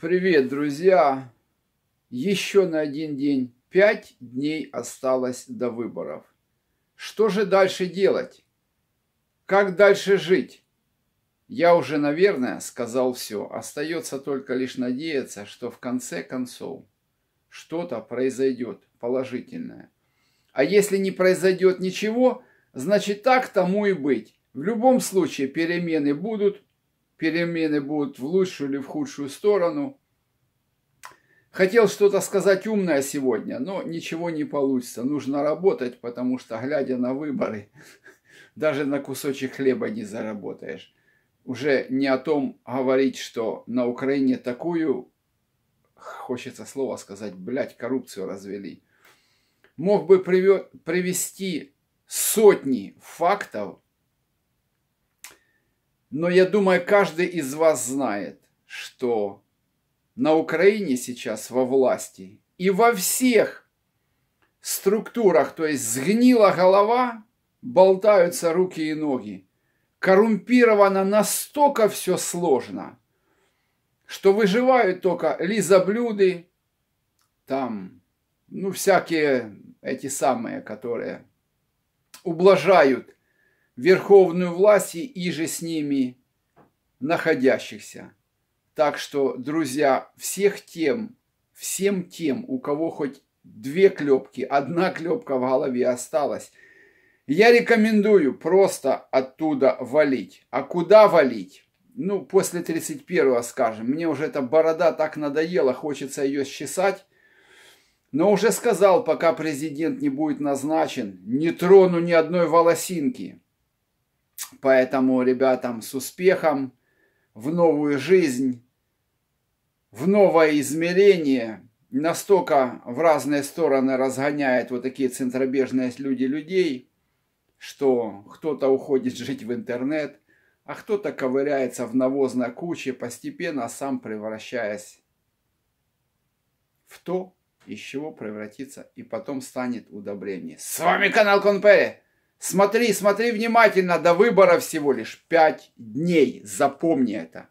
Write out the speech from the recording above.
Привет, друзья! Еще на один день, пять дней осталось до выборов. Что же дальше делать? Как дальше жить? Я уже, наверное, сказал все. Остается только лишь надеяться, что в конце концов что-то произойдет положительное. А если не произойдет ничего, значит так тому и быть. В любом случае перемены будут, перемены будут в лучшую или в худшую сторону. Хотел что-то сказать умное сегодня, но ничего не получится. Нужно работать, потому что, глядя на выборы, даже на кусочек хлеба не заработаешь. Уже не о том говорить, что на Украине такую, хочется слово сказать, блядь, коррупцию развели. Мог бы привести сотни фактов, но я думаю, каждый из вас знает, что на Украине сейчас во власти и во всех структурах, то есть сгнила голова, болтаются руки и ноги. Коррумпировано настолько все сложно, что выживают только лизоблюды, там, ну, всякие эти самые, которые ублажают верховную власть и же с ними находящихся. Так что, друзья, всех тем, всем тем, у кого хоть две клепки, одна клепка в голове осталась, я рекомендую просто оттуда валить. А куда валить? Ну, после 31-го, скажем. Мне уже эта борода так надоела, хочется ее счесать. Но уже сказал, пока президент не будет назначен, не трону ни одной волосинки. Поэтому ребятам с успехом в новую жизнь, в новое измерение. Настолько в разные стороны разгоняет вот такие центробежные люди людей, что кто-то уходит жить в интернет, а кто-то ковыряется в навозной куче, постепенно сам превращаясь в то, из чего превратится и потом станет удобрение. С вами канал Конпери! Смотри, смотри внимательно, до выбора всего лишь пять дней, запомни это.